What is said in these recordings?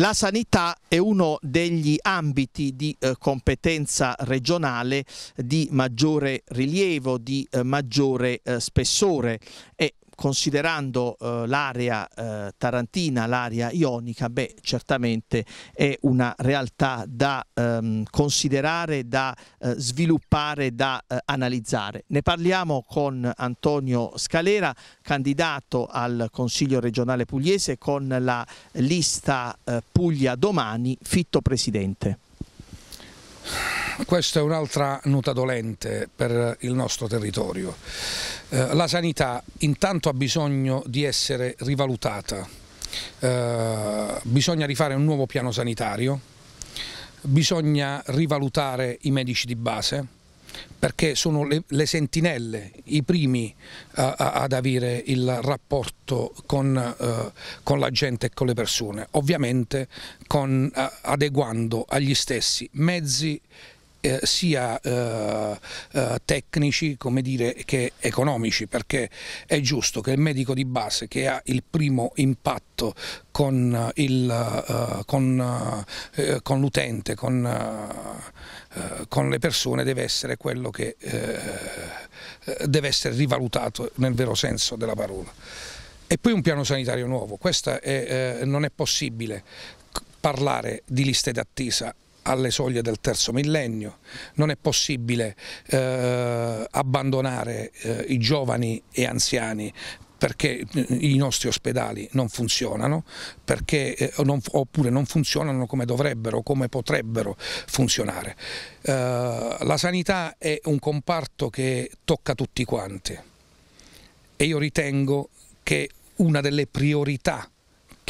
La sanità è uno degli ambiti di eh, competenza regionale di maggiore rilievo, di eh, maggiore eh, spessore e considerando eh, l'area eh, tarantina, l'area ionica, beh, certamente è una realtà da ehm, considerare, da eh, sviluppare, da eh, analizzare. Ne parliamo con Antonio Scalera, candidato al Consiglio regionale pugliese con la lista eh, Puglia Domani, fitto presidente. Questa è un'altra nota dolente per il nostro territorio. Eh, la sanità intanto ha bisogno di essere rivalutata, eh, bisogna rifare un nuovo piano sanitario, bisogna rivalutare i medici di base, perché sono le, le, sentinelle, i primi uh, ad avere il rapporto con, uh, con, la gente e con le persone, ovviamente con, uh, adeguando agli stessi mezzi eh, sia eh, eh, tecnici dire, che economici, perché è giusto che il medico di base che ha il primo impatto con, eh, eh, eh, l'utente, con, con, con, le persone deve essere quello che deve essere rivalutato nel vero senso della parola. E poi un piano sanitario nuovo, questo non è possibile parlare di liste d'attesa alle soglie del terzo millennio, non è possibile eh, abbandonare eh, i giovani e anziani perché eh, i nostri ospedali non funzionano, perché, eh, non, oppure non funzionano come dovrebbero, come potrebbero funzionare. Eh, la sanità è un comparto che tocca tutti quanti e io ritengo che una delle priorità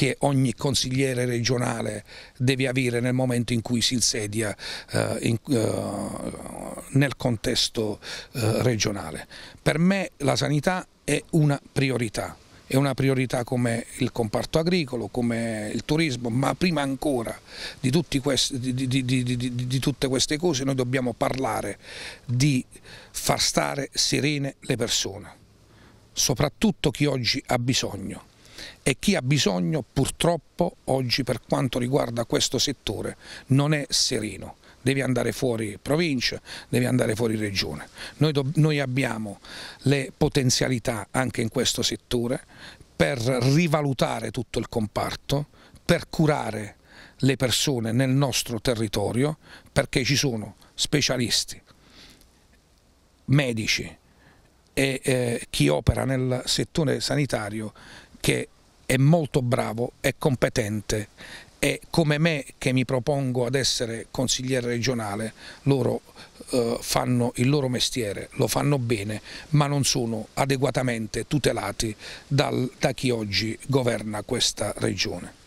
che ogni consigliere regionale deve avere nel momento in cui si insedia eh, in, eh, nel contesto eh, regionale. Per me la sanità è una priorità è una priorità come il comparto agricolo, come il turismo, ma prima ancora di, questi, di, di, di, tutte queste cose noi dobbiamo parlare di far stare serene le persone, soprattutto chi oggi ha bisogno e chi ha bisogno purtroppo oggi per quanto riguarda questo settore non è sereno devi andare fuori provincia, devi andare fuori regione. Noi, noi, abbiamo le potenzialità anche in questo settore per rivalutare tutto il comparto, per curare le persone nel nostro territorio perché ci sono specialisti, medici e eh, chi opera nel settore sanitario che è molto bravo, è competente e come me che mi propongo ad essere consigliere regionale, loro eh, fanno il loro mestiere, lo fanno bene, ma non sono adeguatamente tutelati dal, da chi oggi governa questa regione.